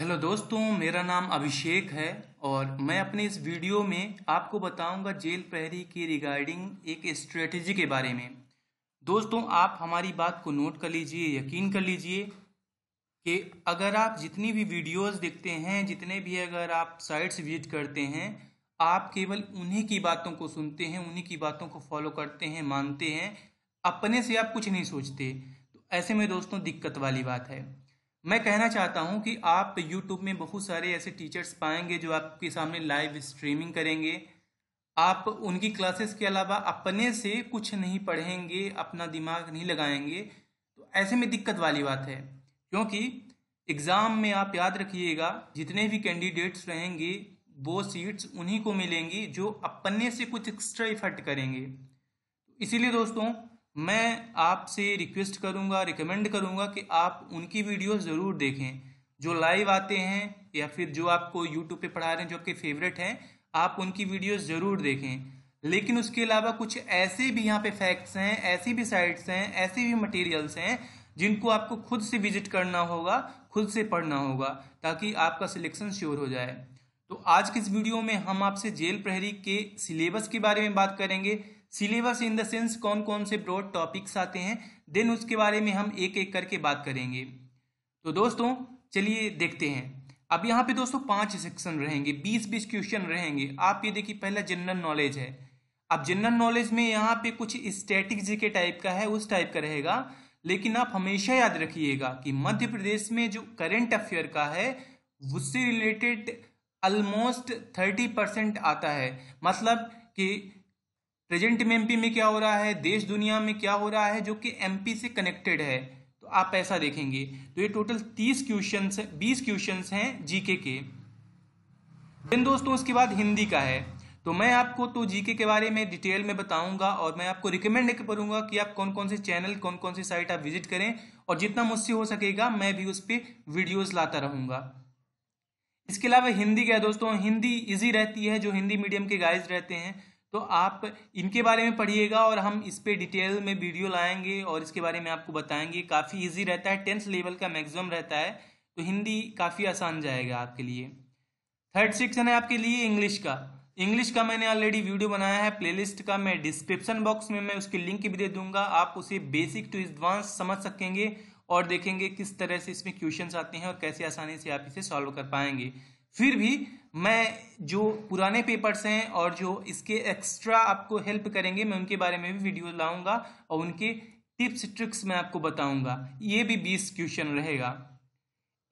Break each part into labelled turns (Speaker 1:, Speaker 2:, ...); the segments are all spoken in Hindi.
Speaker 1: हेलो दोस्तों मेरा नाम अभिषेक है और मैं अपने इस वीडियो में आपको बताऊंगा जेल प्रहरी की रिगार्डिंग एक स्ट्रेटजी के बारे में दोस्तों आप हमारी बात को नोट कर लीजिए यकीन कर लीजिए कि अगर आप जितनी भी वीडियोस देखते हैं जितने भी अगर आप साइट्स विजिट करते हैं आप केवल उन्हीं की बातों को सुनते हैं उन्हीं की बातों को फॉलो करते हैं मानते हैं अपने से आप कुछ नहीं सोचते तो ऐसे में दोस्तों दिक्कत वाली बात है मैं कहना चाहता हूँ कि आप यूट्यूब में बहुत सारे ऐसे टीचर्स पाएंगे जो आपके सामने लाइव स्ट्रीमिंग करेंगे आप उनकी क्लासेस के अलावा अपने से कुछ नहीं पढ़ेंगे अपना दिमाग नहीं लगाएंगे तो ऐसे में दिक्कत वाली बात है क्योंकि एग्ज़ाम में आप याद रखिएगा जितने भी कैंडिडेट्स रहेंगे वो सीट्स उन्हीं को मिलेंगी जो अपने से कुछ एक्स्ट्रा इफर्ट करेंगे इसीलिए दोस्तों मैं आपसे रिक्वेस्ट करूंगा रिकमेंड करूंगा कि आप उनकी वीडियो ज़रूर देखें जो लाइव आते हैं या फिर जो आपको यूट्यूब पे पढ़ा रहे हैं जो आपके फेवरेट हैं आप उनकी वीडियो ज़रूर देखें लेकिन उसके अलावा कुछ ऐसे भी यहाँ पे फैक्ट्स हैं ऐसी भी साइट्स हैं ऐसे भी मटेरियल्स हैं जिनको आपको खुद से विजिट करना होगा खुद से पढ़ना होगा ताकि आपका सिलेक्शन श्योर हो जाए तो आज के इस वीडियो में हम आपसे जेल प्रहरी के सिलेबस के बारे में बात करेंगे सिलेबस इन द सेंस कौन कौन से ब्रॉड टॉपिक्स आते हैं देन उसके बारे में हम एक एक करके बात करेंगे तो दोस्तों चलिए देखते हैं अब यहाँ पे दोस्तों पांच सेक्शन रहेंगे बीस बीस क्वेश्चन रहेंगे आप ये देखिए पहला जनरल नॉलेज है अब जनरल नॉलेज में यहाँ पे कुछ स्टैटिक जी के टाइप का है उस टाइप का रहेगा लेकिन आप हमेशा याद रखिएगा कि मध्य प्रदेश में जो करेंट अफेयर का है उससे रिलेटेड ऑलमोस्ट थर्टी परसेंट आता है मतलब कि प्रेजेंट में एमपी में क्या हो रहा है देश दुनिया में क्या हो रहा है जो कि एमपी से कनेक्टेड है तो आप ऐसा देखेंगे तो ये टोटल तीस क्वेश्चन बीस क्वेश्चन हैं जीके के देन दोस्तों उसके बाद हिंदी का है तो मैं आपको तो जीके के बारे में डिटेल में बताऊंगा और मैं आपको रिकमेंड करूंगा कि आप कौन कौन से चैनल कौन कौन सी साइट आप विजिट करें और जितना मुझसे हो सकेगा मैं भी उस पर वीडियोज लाता रहूंगा इसके अलावा हिंदी क्या है दोस्तों हिंदी इजी रहती है जो हिंदी मीडियम के गाइड रहते हैं तो आप इनके बारे में पढ़िएगा और हम इस पर डिटेल में वीडियो लाएंगे और इसके बारे में आपको बताएंगे काफ़ी इजी रहता है टेंथ लेवल का मैक्सिमम रहता है तो हिंदी काफ़ी आसान जाएगा आपके लिए थर्ड सेक्शन है आपके लिए इंग्लिश का इंग्लिश का मैंने ऑलरेडी वीडियो बनाया है प्लेलिस्ट का मैं डिस्क्रिप्शन बॉक्स में मैं उसकी लिंक भी दे दूंगा आप उसे बेसिक टू एडवांस समझ सकेंगे और देखेंगे किस तरह से इसमें क्वेश्चन आते हैं और कैसे आसानी से आप इसे सॉल्व कर पाएंगे फिर भी मैं जो पुराने पेपर्स हैं और जो इसके एक्स्ट्रा आपको हेल्प करेंगे मैं उनके बारे में भी वीडियो लाऊंगा और उनके टिप्स ट्रिक्स मैं आपको बताऊंगा ये भी बीस क्वेश्चन रहेगा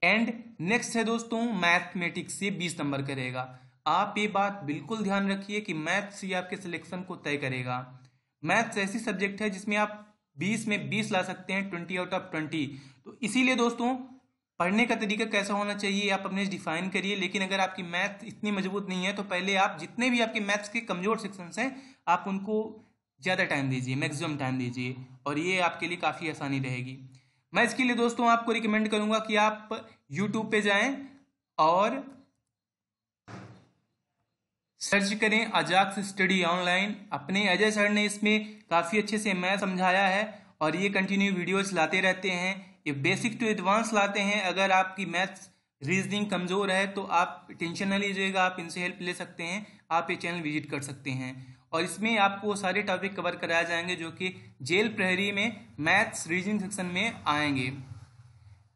Speaker 1: एंड नेक्स्ट है दोस्तों मैथमेटिक्स से बीस नंबर करेगा आप ये बात बिल्कुल ध्यान रखिए कि मैथ्स ही आपके सिलेक्शन को तय करेगा मैथ्स ऐसी सब्जेक्ट है जिसमें आप बीस में बीस ला सकते हैं ट्वेंटी आउट ऑफ ट्वेंटी तो इसीलिए दोस्तों पढ़ने का तरीका कैसा होना चाहिए आप अपने डिफाइन करिए लेकिन अगर आपकी मैथ इतनी मजबूत नहीं है तो पहले आप जितने भी आपके मैथ्स के कमज़ोर सेक्शंस हैं आप उनको ज़्यादा टाइम दीजिए मैक्सिमम टाइम दीजिए और ये आपके लिए काफ़ी आसानी रहेगी मैं इसके लिए दोस्तों आपको रिकमेंड करूँगा कि आप यूट्यूब पर जाएँ और सर्च करें अजाक्स स्टडी ऑनलाइन अपने अजय सर ने इसमें काफ़ी अच्छे से मैथ समझाया है और ये कंटिन्यू वीडियोज लाते रहते हैं ये बेसिक टू एडवांस लाते हैं अगर आपकी मैथ्स रीजनिंग कमज़ोर है तो आप टेंशन ना लीजिएगा आप इनसे हेल्प ले सकते हैं आप ये चैनल विजिट कर सकते हैं और इसमें आपको सारे टॉपिक कवर कराए जाएंगे जो कि जेल प्रहरी में मैथ्स रीजनिंग सेक्शन में आएंगे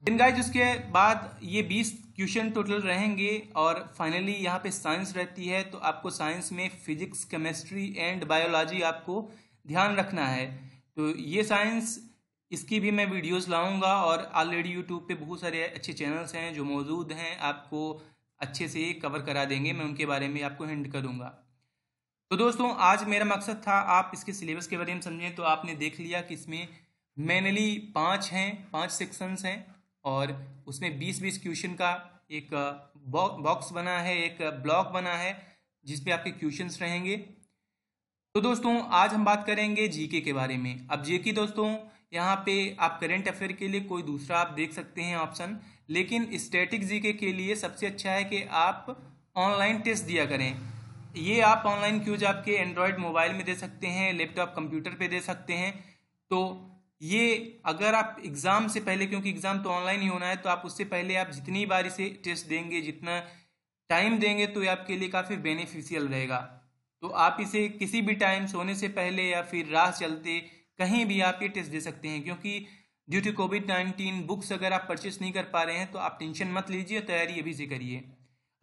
Speaker 1: दिन गाइज उसके बाद ये 20 क्वेश्चन टोटल रहेंगे और फाइनली यहाँ पे साइंस रहती है तो आपको साइंस में फिजिक्स केमिस्ट्री एंड बायोलॉजी आपको ध्यान रखना है तो ये साइंस इसकी भी मैं वीडियोस लाऊंगा और ऑलरेडी यूट्यूब पे बहुत सारे अच्छे चैनल्स हैं जो मौजूद हैं आपको अच्छे से कवर करा देंगे मैं उनके बारे में आपको हिंट करूंगा तो दोस्तों आज मेरा मकसद था आप इसके सिलेबस के बारे में समझें तो आपने देख लिया कि इसमें मेनली पाँच हैं पाँच सेक्शंस हैं और उसमें बीस बीस क्वेश्चन का एक बॉक्स बना है एक ब्लॉक बना है जिसपे आपके क्वेश्चन रहेंगे तो दोस्तों आज हम बात करेंगे जीके के बारे में अब जीके दोस्तों यहाँ पे आप करेंट अफेयर के लिए कोई दूसरा आप देख सकते हैं ऑप्शन लेकिन स्टैटिक जीके के लिए सबसे अच्छा है कि आप ऑनलाइन टेस्ट दिया करें ये आप ऑनलाइन क्यूज आपके एंड्रॉयड मोबाइल में दे सकते हैं लैपटॉप कंप्यूटर पे दे सकते हैं तो ये अगर आप एग्ज़ाम से पहले क्योंकि एग्ज़ाम तो ऑनलाइन ही होना है तो आप उससे पहले आप जितनी बार इसे टेस्ट देंगे जितना टाइम देंगे तो ये आपके लिए काफ़ी बेनिफिशियल रहेगा तो आप इसे किसी भी टाइम सोने से पहले या फिर राह चलते कहीं भी आप ये टेस्ट दे सकते हैं क्योंकि due to covid nineteen books अगर आप परचेस नहीं कर पा रहे हैं तो आप टेंशन मत लीजिए तैयारी अभी से करिए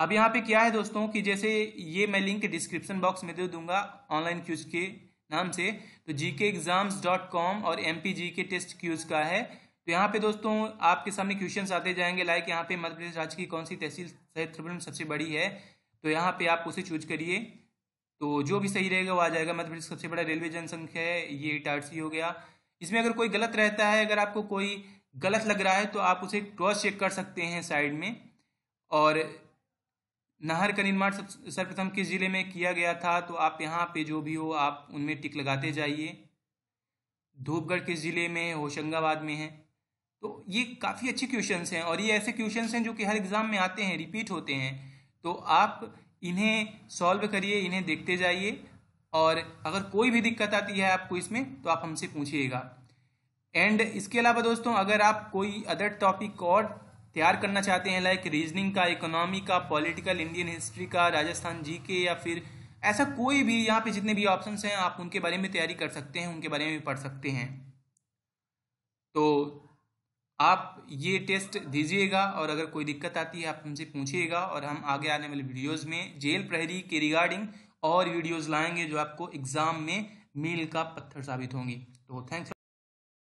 Speaker 1: अब यहाँ पे क्या है दोस्तों कि जैसे ये मैं लिंक डिस्क्रिप्शन बॉक्स में दे दूंगा ऑनलाइन क्यूज के नाम से तो G K exams dot com और M P G K test cues का है तो यहाँ पे दोस्तों आपके सामने क्वेश्चन आते जाएंगे लाइक यहाँ पे मध्य प्रदेश राज्य की कौन सी तहसील सहित सबसे बड़ी है तो यहाँ पे आप उसे चूज करिए तो जो भी सही रहेगा वो आ जाएगा मध्य मतलब प्रदेश सबसे बड़ा रेलवे जनसंख्या है ये इटारसी हो गया इसमें अगर कोई गलत रहता है अगर आपको कोई गलत लग रहा है तो आप उसे क्रॉस चेक कर सकते हैं साइड में और नहर का निर्माण सर्वप्रथम किस जिले में किया गया था तो आप यहाँ पे जो भी हो आप उनमें टिक लगाते जाइए धूपगढ़ किस जिले में होशंगाबाद में है तो ये काफ़ी अच्छे क्वेश्चन हैं और ये ऐसे क्वेश्चन हैं जो कि हर एग्ज़ाम में आते हैं रिपीट होते हैं तो आप इन्हें सॉल्व करिए इन्हें देखते जाइए और अगर कोई भी दिक्कत आती है आपको इसमें तो आप हमसे पूछिएगा एंड इसके अलावा दोस्तों अगर आप कोई अदर टॉपिक और तैयार करना चाहते हैं लाइक रीजनिंग का इकोनॉमी का पॉलिटिकल इंडियन हिस्ट्री का राजस्थान जी के या फिर ऐसा कोई भी यहाँ पे जितने भी ऑप्शन हैं आप उनके बारे में तैयारी कर सकते हैं उनके बारे में पढ़ सकते हैं तो आप ये टेस्ट दीजिएगा और अगर कोई दिक्कत आती है आप हमसे पूछिएगा और हम आगे आने वाले वीडियोस में जेल प्रहरी के रिगार्डिंग और वीडियोस लाएंगे जो आपको एग्जाम में मील का पत्थर साबित होंगी तो थैंक्स